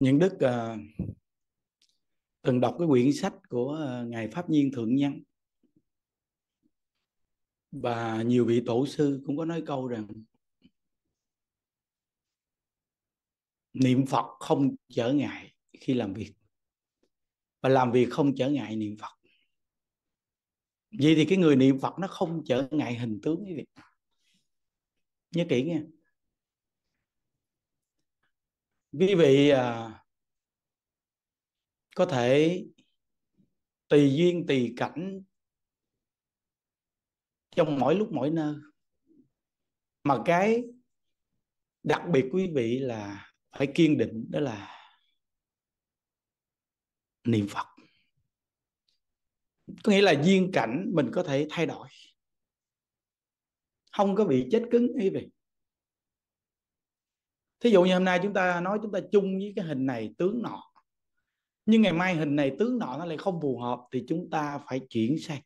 những Đức uh, từng đọc cái quyển sách của ờ, Ngài Pháp Nhiên Thượng Nhân và nhiều vị tổ sư cũng có nói câu rằng niệm Phật không trở ngại khi làm việc và làm việc không trở ngại niệm Phật vậy thì cái người niệm Phật nó không trở ngại hình tướng cái việc nhớ kỹ nghe quý vị à, có thể tùy duyên tùy cảnh trong mỗi lúc mỗi nơi mà cái đặc biệt quý vị là phải kiên định đó là niệm phật có nghĩa là duyên cảnh mình có thể thay đổi không có bị chết cứng quý vị thí dụ như hôm nay chúng ta nói chúng ta chung với cái hình này tướng nọ nhưng ngày mai hình này tướng nọ nó lại không phù hợp thì chúng ta phải chuyển sang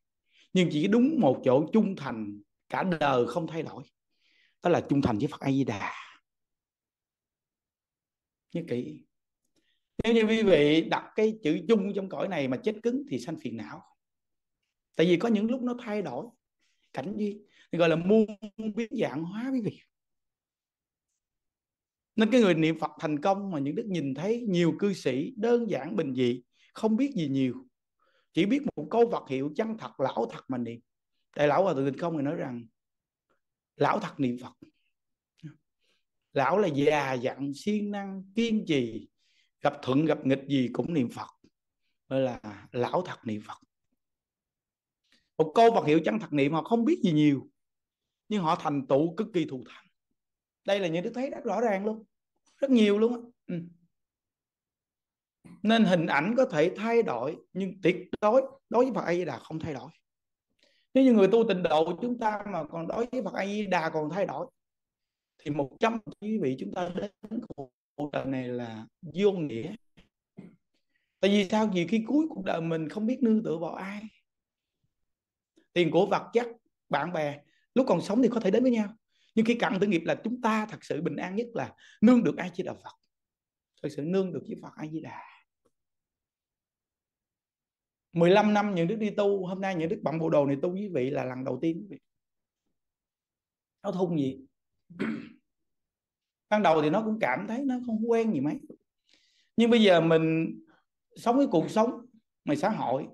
nhưng chỉ đúng một chỗ trung thành cả đời không thay đổi đó là trung thành với Phật A Di Đà nhớ kỹ nếu như quý vị đặt cái chữ chung trong cõi này mà chết cứng thì sanh phiền não tại vì có những lúc nó thay đổi cảnh duyên gọi là muôn biến dạng hóa quý vị nên cái người niệm Phật thành công mà những đức nhìn thấy nhiều cư sĩ đơn giản bình dị không biết gì nhiều chỉ biết một câu vật hiệu chân thật lão thật mà niệm đại lão hòa thượng tịnh không người nói rằng lão thật niệm Phật lão là già dặn siêng năng kiên trì gặp thuận gặp nghịch gì cũng niệm Phật gọi là lão thật niệm Phật một câu vật hiệu chân thật niệm họ không biết gì nhiều nhưng họ thành tựu cực kỳ thù thắng đây là những đức thấy rất rõ ràng luôn rất nhiều luôn ừ. nên hình ảnh có thể thay đổi nhưng tuyệt đối đối với Phật A Di Đà không thay đổi nếu như người tu tịnh độ chúng ta mà còn đối với Phật A Di Đà còn thay đổi thì một trăm quý vị chúng ta đến cuộc đời này là vô nghĩa tại vì sao vì khi cuối cuộc đời mình không biết nương tựa vào ai tiền của vật chất bạn bè lúc còn sống thì có thể đến với nhau nhưng khi cận tử nghiệp là chúng ta thật sự bình an nhất là nương được ai chỉ đạo phật thật sự nương được với phật ai di đà 15 năm những đức đi tu hôm nay những đức bận bộ đồ này tu với vị là lần đầu tiên quý vị nó thun gì ban đầu thì nó cũng cảm thấy nó không quen gì mấy nhưng bây giờ mình sống cái cuộc sống ngoài xã hội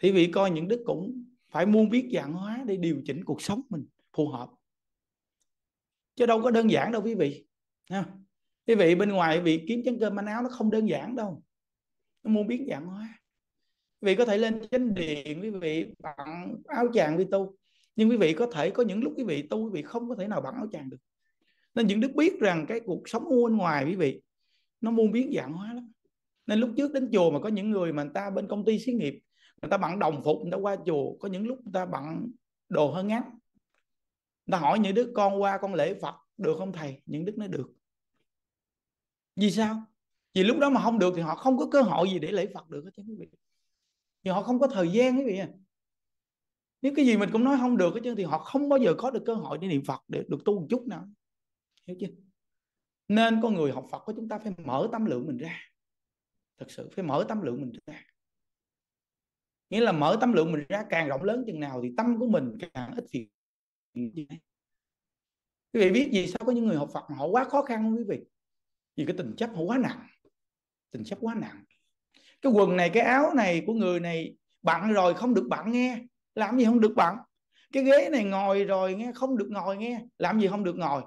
thì vị coi những đức cũng phải muốn biết dạng hóa để điều chỉnh cuộc sống mình phù hợp chứ đâu có đơn giản đâu quý vị ha. quý vị bên ngoài vị kiếm chén cơm manh áo nó không đơn giản đâu nó muốn biến dạng hóa quý vị có thể lên chánh điện quý vị bằng áo chàng đi tu nhưng quý vị có thể có những lúc quý vị tu quý vị không có thể nào bằng áo chàng được nên những đức biết rằng cái cuộc sống ở bên ngoài quý vị nó muôn biến dạng hóa lắm nên lúc trước đến chùa mà có những người mà người ta bên công ty xí nghiệp người ta bằng đồng phục người ta qua chùa có những lúc người ta bằng đồ hơi ngắn ta hỏi những đứa con qua con lễ phật được không thầy những đứa nó được vì sao vì lúc đó mà không được thì họ không có cơ hội gì để lễ phật được hết chứ quý vị vì họ không có thời gian quý vị à nếu cái gì mình cũng nói không được hết chứ thì họ không bao giờ có được cơ hội để niệm phật để được tu một chút nào hiểu chưa nên con người học phật của chúng ta phải mở tâm lượng mình ra thật sự phải mở tâm lượng mình ra nghĩa là mở tâm lượng mình ra càng rộng lớn chừng nào thì tâm của mình càng ít phiền quý vị biết gì sao có những người học Phật họ quá khó khăn không quý vị vì cái tình chấp họ quá nặng tình chấp quá nặng cái quần này cái áo này của người này bạn rồi không được bạn nghe làm gì không được bạn cái ghế này ngồi rồi nghe không được ngồi nghe làm gì không được ngồi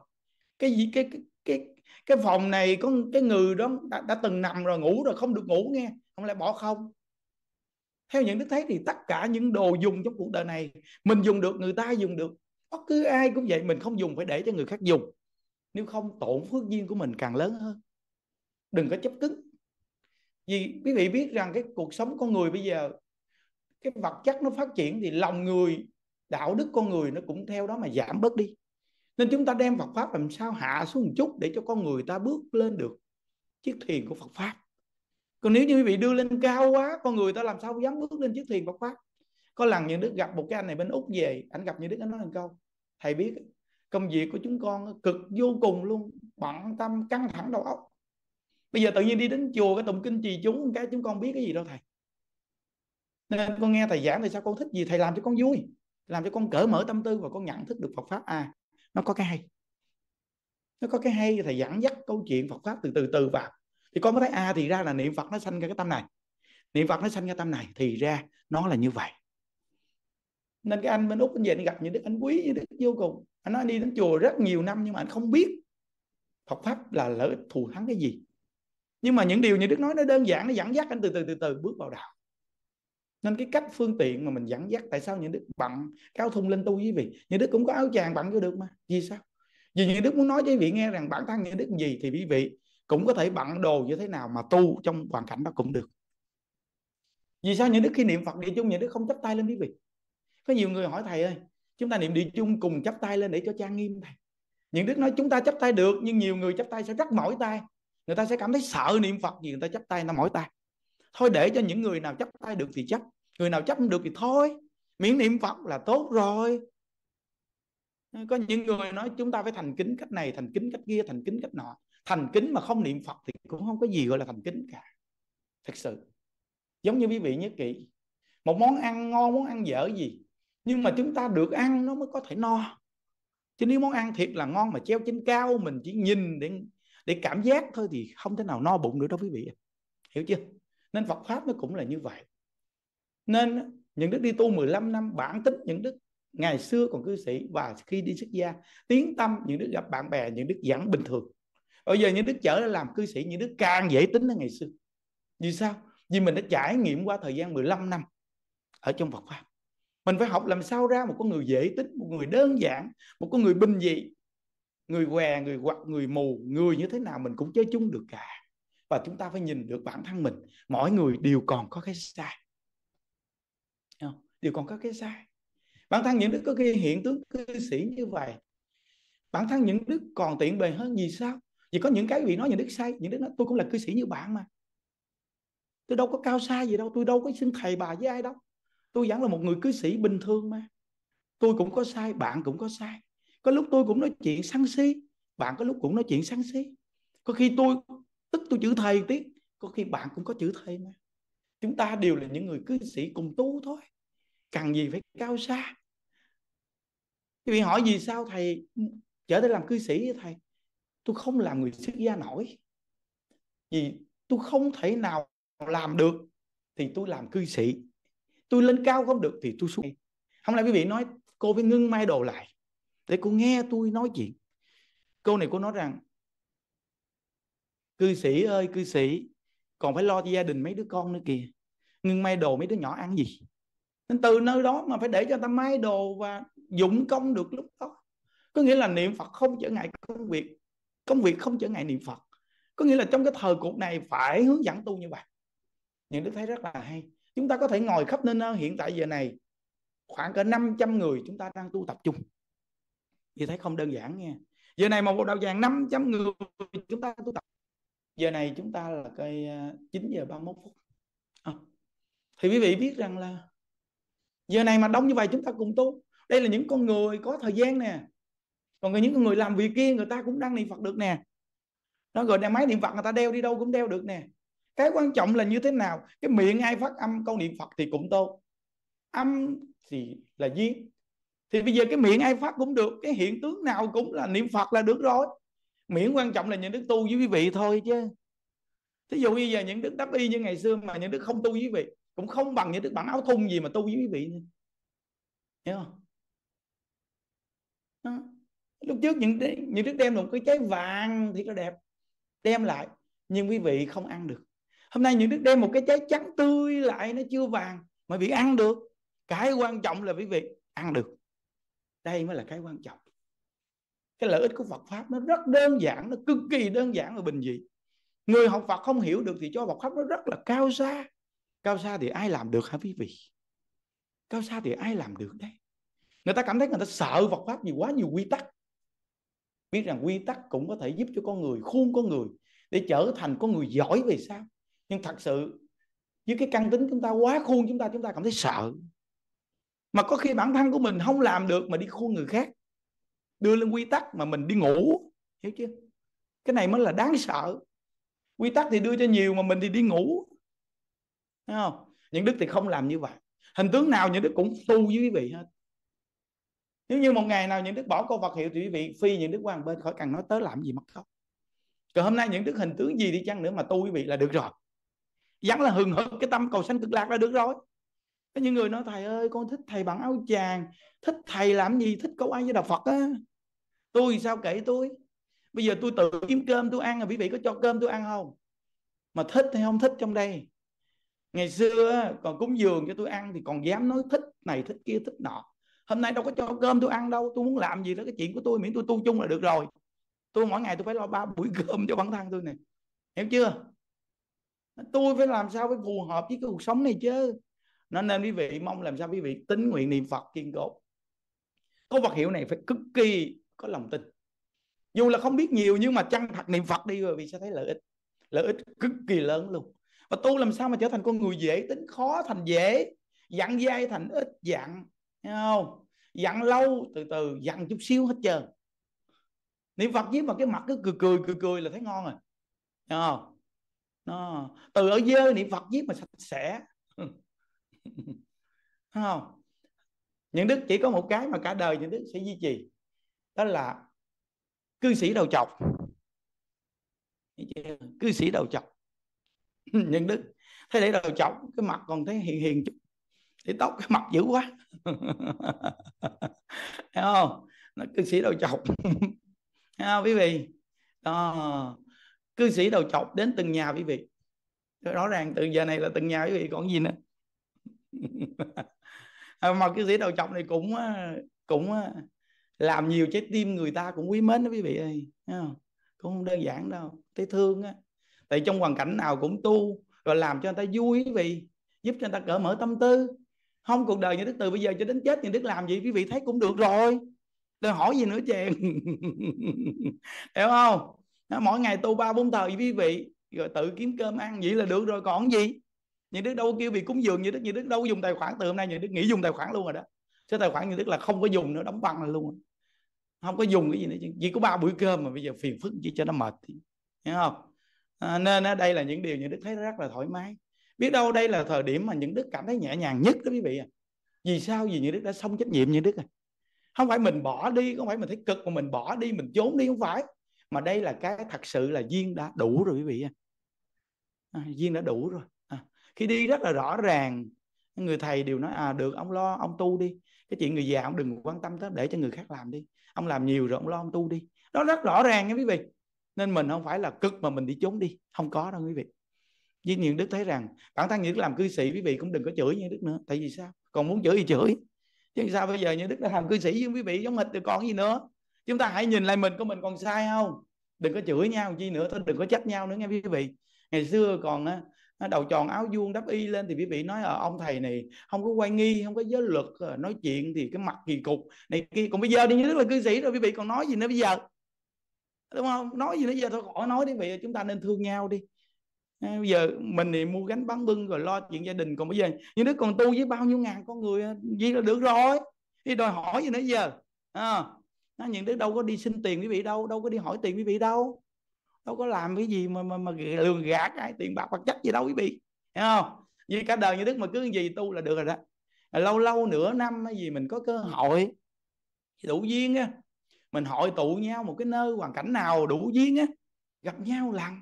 cái gì cái cái cái, cái phòng này có cái người đó đã, đã từng nằm rồi ngủ rồi không được ngủ nghe không lẽ bỏ không theo những đức thấy thì tất cả những đồ dùng trong cuộc đời này mình dùng được người ta dùng được bất cứ ai cũng vậy mình không dùng phải để cho người khác dùng nếu không tổn phước duyên của mình càng lớn hơn đừng có chấp cứng vì quý vị biết rằng cái cuộc sống con người bây giờ cái vật chất nó phát triển thì lòng người đạo đức con người nó cũng theo đó mà giảm bớt đi nên chúng ta đem Phật pháp làm sao hạ xuống một chút để cho con người ta bước lên được chiếc thuyền của Phật pháp còn nếu như quý vị đưa lên cao quá con người ta làm sao dám bước lên chiếc thuyền Phật pháp có lần những đức gặp một cái anh này bên úc về anh gặp những đức anh nói một câu thầy biết công việc của chúng con cực vô cùng luôn bận tâm căng thẳng đầu óc bây giờ tự nhiên đi đến chùa cái tụng kinh trì chú cái chúng con biết cái gì đâu thầy nên con nghe thầy giảng thì sao con thích gì thầy làm cho con vui làm cho con cởi mở tâm tư và con nhận thức được Phật pháp à nó có cái hay nó có cái hay thầy dẫn dắt câu chuyện Phật pháp từ từ từ vào thì con mới thấy à thì ra là niệm Phật nó sanh ra cái tâm này niệm Phật nó sanh ra tâm này thì ra nó là như vậy nên cái anh bên úc anh về anh gặp những đức anh quý như đức vô cùng anh nói anh đi đến chùa rất nhiều năm nhưng mà anh không biết Phật pháp là lợi ích thù thắng cái gì nhưng mà những điều như đức nói nó đơn giản nó dẫn dắt anh từ từ từ từ bước vào đạo nên cái cách phương tiện mà mình dẫn dắt tại sao những đức bận cao áo thun lên tu với vị những đức cũng có áo chàng bận vô được mà vì sao vì những đức muốn nói với vị nghe rằng bản thân những đức gì thì quý vị cũng có thể bận đồ như thế nào mà tu trong hoàn cảnh đó cũng được vì sao những đức khi niệm phật đi chung những đức không chấp tay lên quý vị có nhiều người hỏi thầy ơi chúng ta niệm địa chung cùng chắp tay lên để cho trang nghiêm thầy những đức nói chúng ta chắp tay được nhưng nhiều người chắp tay sẽ rất mỏi tay người ta sẽ cảm thấy sợ niệm phật gì người ta chắp tay nó mỏi tay thôi để cho những người nào chắp tay được thì chắp người nào chắp được thì thôi miễn niệm phật là tốt rồi có những người nói chúng ta phải thành kính cách này thành kính cách kia thành kính cách nọ thành kính mà không niệm phật thì cũng không có gì gọi là thành kính cả thật sự giống như quý vị nhớ kỹ một món ăn ngon món ăn dở gì nhưng mà chúng ta được ăn nó mới có thể no chứ nếu món ăn thiệt là ngon mà treo trên cao mình chỉ nhìn để để cảm giác thôi thì không thể nào no bụng được đâu quý vị hiểu chưa nên Phật pháp nó cũng là như vậy nên những đức đi tu 15 năm bản tính những đức ngày xưa còn cư sĩ và khi đi xuất gia tiến tâm những đức gặp bạn bè những đức giảng bình thường bây giờ những đức trở ra làm cư sĩ những đức càng dễ tính hơn ngày xưa vì sao vì mình đã trải nghiệm qua thời gian 15 năm ở trong Phật pháp mình phải học làm sao ra một con người dễ tính một người đơn giản một con người bình dị người què người quặt người mù người như thế nào mình cũng chơi chung được cả và chúng ta phải nhìn được bản thân mình mỗi người đều còn có cái sai đều còn có cái sai bản thân những đức có ghi hiện tướng cư sĩ như vậy bản thân những đức còn tiện bề hơn gì sao vì có những cái vị nói những đức sai những đức nói tôi cũng là cư sĩ như bạn mà tôi đâu có cao xa gì đâu tôi đâu có xin thầy bà với ai đâu tôi vẫn là một người cư sĩ bình thường mà tôi cũng có sai bạn cũng có sai có lúc tôi cũng nói chuyện săn si bạn có lúc cũng nói chuyện săn si có khi tôi tức tôi chữ thầy tiếc có khi bạn cũng có chữ thầy mà chúng ta đều là những người cư sĩ cùng tu thôi cần gì phải cao xa quý vị hỏi gì sao thầy trở để làm cư sĩ với thầy tôi không làm người xuất gia nổi vì tôi không thể nào làm được thì tôi làm cư sĩ tôi lên cao không được thì tôi xuống không lẽ quý vị nói cô phải ngưng mai đồ lại để cô nghe tôi nói chuyện câu này cô nói rằng cư sĩ ơi cư sĩ còn phải lo cho gia đình mấy đứa con nữa kìa ngưng may đồ mấy đứa nhỏ ăn gì nên từ nơi đó mà phải để cho ta may đồ và dụng công được lúc đó có nghĩa là niệm phật không trở ngại công việc công việc không trở ngại niệm phật có nghĩa là trong cái thời cuộc này phải hướng dẫn tu như vậy những đức thấy rất là hay chúng ta có thể ngồi khắp nơi hiện tại giờ này khoảng cỡ 500 người chúng ta đang tu tập chung như thấy không đơn giản nha giờ này một đạo tràng 500 người chúng ta tu tập giờ này chúng ta là cây 9 à, giờ 31 phút à, thì quý vị biết rằng là giờ này mà đông như vậy chúng ta cùng tu đây là những con người có thời gian nè còn những người làm việc kia người ta cũng đang niệm phật được nè nó gọi là máy niệm phật người ta đeo đi đâu cũng đeo được nè cái quan trọng là như thế nào cái miệng ai phát âm câu niệm phật thì cũng tốt âm thì là duyên thì bây giờ cái miệng ai phát cũng được cái hiện tướng nào cũng là niệm phật là được rồi miễn quan trọng là những đức tu với quý vị thôi chứ thí dụ bây giờ những đức đắp y như ngày xưa mà những đức không tu với quý vị cũng không bằng những đức bản áo thun gì mà tu với quý vị nữa. hiểu không Đó. lúc trước những những đứa đem một cái trái vàng thì nó đẹp đem lại nhưng quý vị không ăn được hôm nay những đức đem một cái trái trắng tươi lại nó chưa vàng mà bị ăn được cái quan trọng là quý vị ăn được đây mới là cái quan trọng cái lợi ích của Phật pháp nó rất đơn giản nó cực kỳ đơn giản và bình dị người học Phật không hiểu được thì cho Phật pháp nó rất là cao xa cao xa thì ai làm được hả quý vị cao xa thì ai làm được đấy người ta cảm thấy người ta sợ Phật pháp vì quá nhiều quy tắc biết rằng quy tắc cũng có thể giúp cho con người khuôn con người để trở thành con người giỏi về sao nhưng thật sự với cái căn tính chúng ta quá khuôn chúng ta chúng ta cảm thấy sợ mà có khi bản thân của mình không làm được mà đi khuôn người khác đưa lên quy tắc mà mình đi ngủ hiểu chưa cái này mới là đáng sợ quy tắc thì đưa cho nhiều mà mình thì đi ngủ Thấy không những đức thì không làm như vậy hình tướng nào những đức cũng tu với quý vị hết nếu như một ngày nào những đức bỏ câu vật hiệu thì quý vị phi những đức qua bên khỏi cần nói tới làm gì mất không còn hôm nay những đức hình tướng gì đi chăng nữa mà tu quý vị là được rồi vẫn là hừng hực cái tâm cầu sanh cực lạc là được rồi có những người nói thầy ơi con thích thầy bằng áo chàng thích thầy làm gì thích câu ai với đạo phật á tôi sao kể tôi bây giờ tôi tự kiếm cơm tôi ăn rồi à? quý vị có cho cơm tôi ăn không mà thích hay không thích trong đây ngày xưa còn cúng dường cho tôi ăn thì còn dám nói thích này thích kia thích nọ hôm nay đâu có cho cơm tôi ăn đâu tôi muốn làm gì đó cái chuyện của tôi miễn tôi tu chung là được rồi tôi mỗi ngày tôi phải lo ba buổi cơm cho bản thân tôi này hiểu chưa tôi phải làm sao phải phù hợp với cái cuộc sống này chứ nó nên quý vị mong làm sao quý vị tín nguyện niệm phật kiên cố có vật hiệu này phải cực kỳ có lòng tin dù là không biết nhiều nhưng mà chân thật niệm phật đi rồi vì sẽ thấy lợi ích lợi ích cực kỳ lớn luôn và tu làm sao mà trở thành con người dễ tính khó thành dễ dặn dai thành ít dặn không dặn lâu từ từ dặn chút xíu hết trơn niệm phật với mà cái mặt cứ cười cười cười cười là thấy ngon rồi không nó từ ở dơ niệm phật giết mà sạch sẽ không những đức chỉ có một cái mà cả đời những đức sẽ duy trì đó là cư sĩ đầu chọc cư sĩ đầu chọc nhân đức thế để đầu chọc cái mặt còn thấy hiền hiền chút để tóc cái mặt dữ quá thấy không nó cư sĩ đầu chọc thấy không quý vị đó cư sĩ đầu chọc đến từng nhà quý vị rõ ràng từ giờ này là từng nhà quý vị còn gì nữa mà cư sĩ đầu chọc này cũng ờ, cũng ờ, làm nhiều trái tim người ta cũng quý mến đó quý vị ơi không? cũng không đơn giản đâu thấy thương á tại trong hoàn cảnh nào cũng tu rồi làm cho người ta vui quý vị giúp cho người ta cởi mở tâm tư không cuộc đời như đức từ bây giờ cho đến chết như đức làm gì quý vị thấy cũng được rồi đừng hỏi gì nữa chèn hiểu không mỗi ngày tu ba bốn thời quý vị rồi tự kiếm cơm ăn vậy là được rồi còn gì những đức đâu kêu bị cúng dường như đức như đức đâu dùng tài khoản từ hôm nay như đức nghỉ dùng tài khoản luôn rồi đó chứ tài khoản như đức là không có dùng nữa đóng băng rồi luôn không có dùng cái gì nữa chỉ có ba bữa cơm mà bây giờ phiền phức chỉ cho nó mệt thì hiểu không à, nên đây là những điều như đức thấy rất là thoải mái biết đâu đây là thời điểm mà những đức cảm thấy nhẹ nhàng nhất đó quý vị à vì sao vì như đức đã xong trách nhiệm như đức à không phải mình bỏ đi không phải mình thấy cực mà mình bỏ đi mình trốn đi không phải mà đây là cái thật sự là duyên đã đủ rồi quý vị à, duyên đã đủ rồi à, khi đi rất là rõ ràng người thầy đều nói à được ông lo ông tu đi cái chuyện người già ông đừng quan tâm tới để cho người khác làm đi ông làm nhiều rồi ông lo ông tu đi đó rất rõ ràng nha quý vị nên mình không phải là cực mà mình đi trốn đi không có đâu quý vị nhưng những đức thấy rằng bản thân những làm cư sĩ quý vị cũng đừng có chửi như đức nữa tại vì sao còn muốn chửi thì chửi chứ sao bây giờ như đức đã làm cư sĩ với quý vị giống hịch thì còn gì nữa chúng ta hãy nhìn lại mình của mình còn sai không đừng có chửi nhau chi nữa thôi đừng có trách nhau nữa nghe quý vị ngày xưa còn đầu tròn áo vuông đắp y lên thì quý vị nói ở ờ, ông thầy này không có quay nghi không có giới luật ờ, nói chuyện thì cái mặt kỳ cục này kia còn bây giờ đi như tức là cư sĩ rồi quý vị còn nói gì nữa bây giờ đúng không nói gì nữa giờ thôi khỏi nói đi vậy chúng ta nên thương nhau đi bây giờ mình thì mua gánh bán bưng rồi lo chuyện gia đình còn bây giờ như đứa còn tu với bao nhiêu ngàn con người gì là được rồi đi đòi hỏi gì nữa giờ à, nó những đứa đâu có đi xin tiền quý vị đâu đâu có đi hỏi tiền quý vị đâu đâu có làm cái gì mà mà mà lường gạt ai tiền bạc vật chất gì đâu quý vị hiểu không vì cả đời như đức mà cứ gì tu là được rồi đó lâu lâu nửa năm hay gì mình có cơ hội đủ duyên á mình hội tụ nhau một cái nơi hoàn cảnh nào đủ duyên á gặp nhau lần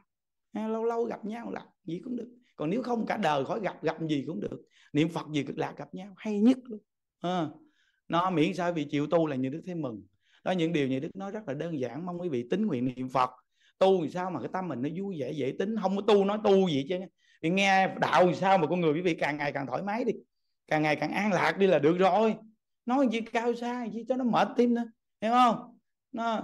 lâu lâu gặp nhau lần gì cũng được còn nếu không cả đời khỏi gặp gặp gì cũng được niệm phật gì cực lạc gặp nhau hay nhất luôn à, nó miễn sao vì chịu tu là như đức thấy mừng đó những điều như đức nói rất là đơn giản mong quý vị tín nguyện niệm phật tu thì sao mà cái tâm mình nó vui vẻ dễ tính không có tu nói tu gì chứ thì nghe đạo thì sao mà con người quý vị càng ngày càng thoải mái đi càng ngày càng an lạc đi là được rồi nói gì cao xa gì cho nó mệt tim nữa hiểu không nó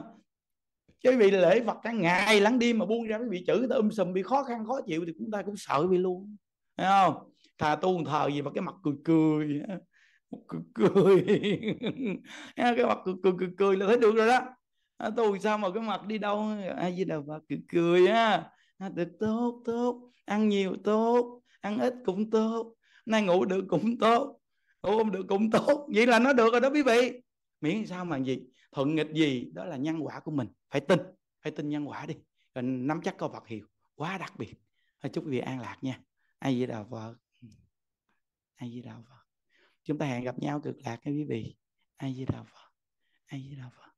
chứ vì lễ Phật cả ngày lắng đêm mà buông ra bị chữ ta um sùm bị khó khăn khó chịu thì chúng ta cũng sợ bị luôn thấy không thà tu thờ gì mà cái mặt cười cười cười cái mặt cười cười, cười, cười là thấy được rồi đó à, tôi sao mà cái mặt đi đâu ai gì đầu Phật cười cười á à, được tốt tốt ăn nhiều tốt ăn ít cũng tốt nay ngủ được cũng tốt ngủ không được cũng tốt vậy là nó được rồi đó quý vị miễn sao mà gì thuận nghịch gì đó là nhân quả của mình phải tin phải tin nhân quả đi rồi nắm chắc câu Phật hiệu quá đặc biệt chúc quý vị an lạc nha ai gì đầu Phật ai gì đầu Phật chúng ta hẹn gặp nhau cực lạc các quý vị ai di đà phật ai di đà phật